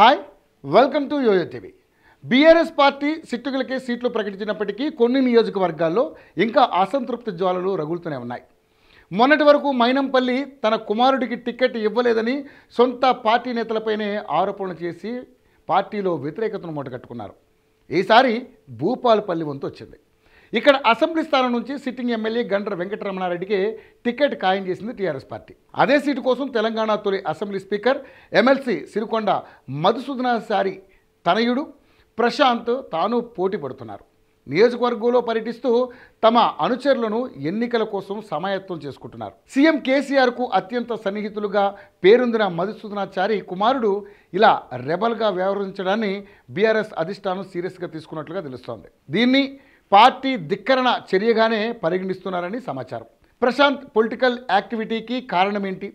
hi welcome to YoYo TV BRS party సిట్టుగులకే సీట్లు ప్రకటించినప్పటికీ కొన్ని నియోజకవర్గాల్లో ఇంకా అసంతృప్తి జ్వాలలు రగులుతూనే ఉన్నాయి మొన్నటి వరకు మైనంపల్లి తన కుమారుడికి టికెట్ ఇవ్వలేదని సొంత పార్టీ నేతలపైనే ఆరోపణలు చేసి పార్టీలో వ్యతిరేకతను మూటగట్టుకున్నారు ఈసారి భూపాలపల్లి వంతు వచ్చింది ఇక్కడ అసెంబ్లీ స్థానం నుంచి సిట్టింగ్ ఎమ్మెల్యే గండ్ర వెంకటరమణారెడ్డికి టికెట్ ఖాయం చేసింది టీఆర్ఎస్ పార్టీ అదే సీటు కోసం తెలంగాణ తొలి assembly speaker MLC Sirikonda Madhusudanachari తనయుడు ప్రశాంత్ తాను పోటీ పడుతున్నారు నియోజకవర్గంలో పర్యటిస్తూ తమ అనుచరులను ఎన్నికల కోసం సమాయత్తం చేసుకుంటున్నారు సీఎం కేసీఆర్కు అత్యంత సన్నిహితులుగా పేరొందిన మధుసూదనాచారి కుమారుడు ఇలా రెబల్గా వ్యవహరించడాన్ని బీఆర్ఎస్ అధిష్టానం సీరియస్గా తీసుకున్నట్లుగా తెలుస్తోంది దీన్ని పార్టీ ధిక్కరణ చర్యగానే పరిగణిస్తున్నారని సమాచారం ప్రశాంత్ పొలిటికల్ యాక్టివిటీకి కారణమేంటి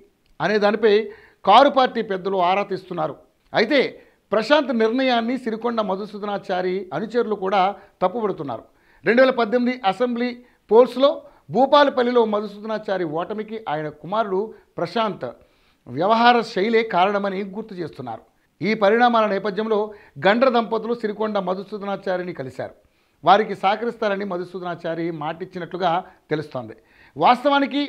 అనే దానిపై కారు పార్టీ పెద్దలు ఆరా తీస్తున్నారు అయితే ప్రశాంత్ నిర్ణయాన్ని సిరికొండ మధుసూదనాచారి అనుచరులు కూడా తప్పుపడుతున్నారు రెండు వేల పద్దెనిమిది అసెంబ్లీ పోల్స్లో భూపాలపల్లిలో మధుసూదనాచారి ఓటమికి ఆయన కుమారుడు ప్రశాంత్ వ్యవహార శైలే కారణమని గుర్తు చేస్తున్నారు ఈ పరిణామాల నేపథ్యంలో గండ్ర దంపతులు సిరికొండ మధుసూదనాచారిని కలిశారు వారికి సహకరిస్తారని మధుసూదనాచారి మాటిచ్చినట్లుగా తెలుస్తోంది వాస్తవానికి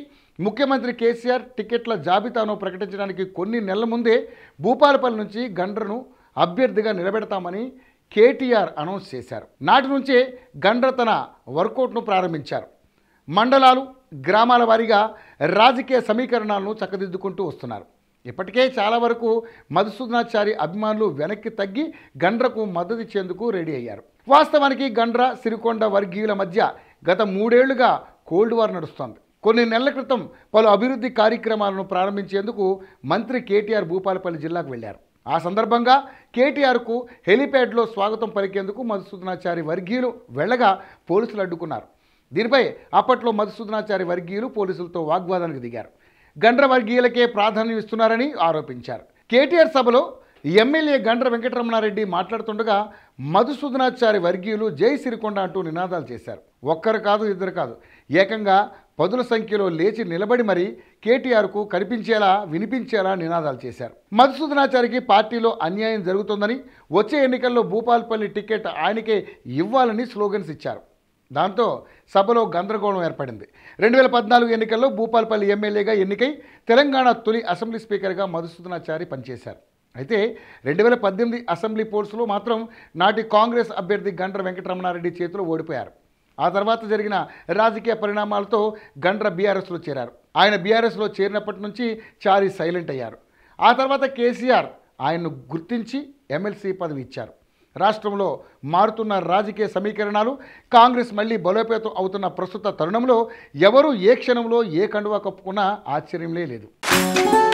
ముఖ్యమంత్రి కేసీఆర్ టికెట్ల జాబితాను ప్రకటించడానికి కొన్ని నెలల ముందే భూపాలపల్లి నుంచి గండ్రను అభ్యర్థిగా నిలబెడతామని కేటీఆర్ అనౌన్స్ చేశారు నాటి నుంచే గండ్ర తన వర్కౌట్ను ప్రారంభించారు మండలాలు గ్రామాల వారీగా రాజకీయ సమీకరణాలను చక్కదిద్దుకుంటూ వస్తున్నారు ఇప్పటికే చాలా వరకు మధుసూదనాచారి అభిమానులు వెనక్కి తగ్గి గండ్రకు మద్దతు ఇచ్చేందుకు రెడీ అయ్యారు వాస్తవానికి గండ్ర సిరికొండ వర్గీయుల మధ్య గత మూడేళ్లుగా కోల్డ్ వార్ నడుస్తోంది కొన్ని నెలల క్రితం పలు అభివృద్ధి కార్యక్రమాలను ప్రారంభించేందుకు మంత్రి కేటీఆర్ భూపాలపల్లి జిల్లాకు వెళ్లారు ఆ సందర్భంగా కేటీఆర్కు హెలిప్యాడ్లో స్వాగతం పలికేందుకు మధుసూదనాచారి వర్గీయులు వెళ్ళగా పోలీసులు అడ్డుకున్నారు దీనిపై అప్పట్లో మధుసూదనాచారి వర్గీయులు పోలీసులతో వాగ్వాదానికి దిగారు గండ్ర వర్గీయులకే ప్రాధాన్యం ఇస్తున్నారని ఆరోపించారు కేటీఆర్ సభలో ఎమ్మెల్యే గండ్ర వెంకటరమణారెడ్డి మాట్లాడుతుండగా మధుసూదనాచారి వర్గీయులు జై సిరికొండ అంటూ నినాదాలు చేశారు ఒక్కరు కాదు ఇద్దరు కాదు ఏకంగా పదుల సంఖ్యలో లేచి నిలబడి మరి కేటీఆర్కు కనిపించేలా వినిపించేలా నినాదాలు చేశారు మధుసూదనాచారికి పార్టీలో అన్యాయం జరుగుతోందని వచ్చే ఎన్నికల్లో భూపాల్పల్లి టికెట్ ఆయనకే ఇవ్వాలని స్లోగన్స్ ఇచ్చారు దాంతో సభలో గందరగోళం ఏర్పడింది రెండు వేల పద్నాలుగు ఎన్నికల్లో భూపాల్పల్లి ఎమ్మెల్యేగా ఎన్నికై తెలంగాణ తొలి అసెంబ్లీ స్పీకర్గా మధుసూదనాచారి పనిచేశారు అయితే రెండు వేల పద్దెనిమిది అసెంబ్లీ పోల్స్లో మాత్రం నాటి కాంగ్రెస్ అభ్యర్థి గండ్ర వెంకటరమణారెడ్డి చేతిలో ఓడిపోయారు ఆ తర్వాత జరిగిన రాజకీయ పరిణామాలతో గండ్ర బీఆర్ఎస్లో చేరారు ఆయన బీఆర్ఎస్లో చేరినప్పటి నుంచి చారి సైలెంట్ అయ్యారు ఆ తర్వాత కేసీఆర్ ఆయన్ను గుర్తించి ఎమ్మెల్సీ పదవి ఇచ్చారు రాష్ట్రంలో మారుతున్న రాజకీయ సమీకరణాలు కాంగ్రెస్ మళ్లీ బలోపేతం అవుతున్న ప్రస్తుత తరుణంలో ఎవరు ఏ క్షణంలో ఏ కండువా కప్పుకున్నా ఆశ్చర్యంలే లేదు